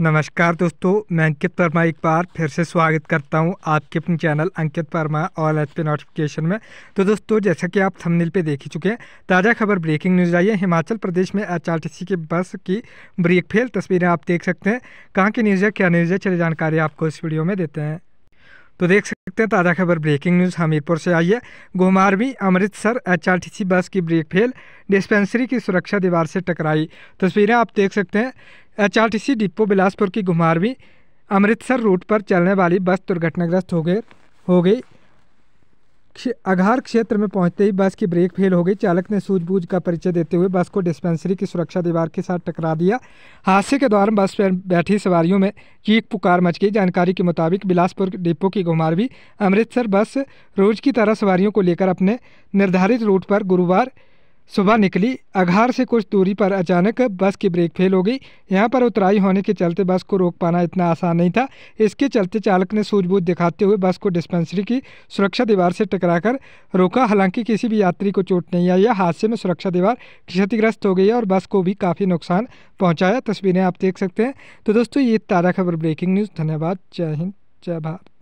नमस्कार दोस्तों मैं अंकित वर्मा एक बार फिर से स्वागत करता हूं आपके अपने channel Ankit Verma all H P notification में तो दोस्तों जैसा कि आप थंबनेल पे देख ही चुके हैं ताज़ा खबर ब्रेकिंग न्यूज़ आई है हिमाचल प्रदेश में एचआरटीसी की बस की ब्रेक फेल तस्वीरें आप देख सकते हैं कहाँ की न्यूज़ है क्या न्यूज़ है चली जानकारी आपको इस वीडियो में देते हैं तो देख सकते हैं ताज़ा खबर ब्रेकिंग न्यूज़ हमीरपुर से आई है घुमारवी अमृतसर एचआरटीसी बस की ब्रेक फेल डिस्पेंसरी की सुरक्षा दीवार से टकराई तस्वीरें आप देख सकते हैं एचआरटीसी डिपो बिलासपुर की घुमारवीं अमृतसर रूट पर चलने वाली बस दुर्घटनाग्रस्त हो गई हो गई अघार क्षेत्र में पहुंचते ही बस की ब्रेक फेल हो गई चालक ने सूझबूझ का परिचय देते हुए बस को डिस्पेंसरी की सुरक्षा दीवार के साथ टकरा दिया हादसे के दौरान बस पर बैठी सवारियों में चीख पुकार मच गई जानकारी के मुताबिक बिलासपुर डिपो की घुमारवी अमृतसर बस रोज की तरह सवारियों को लेकर अपने निर्धारित रूट पर गुरुवार सुबह निकली अघार से कुछ दूरी पर अचानक बस की ब्रेक फेल हो गई यहाँ पर उतराई होने के चलते बस को रोक पाना इतना आसान नहीं था इसके चलते चालक ने सूझबूझ दिखाते हुए बस को डिस्पेंसरी की सुरक्षा दीवार से टकराकर रोका हालांकि किसी भी यात्री को चोट नहीं आई हादसे में सुरक्षा दीवार क्षतिग्रस्त हो गई है और बस को भी काफ़ी नुकसान पहुँचाया तस्वीरें आप देख सकते हैं तो दोस्तों ये ताज़ा खबर ब्रेकिंग न्यूज़ धन्यवाद जय हिंद जय भारत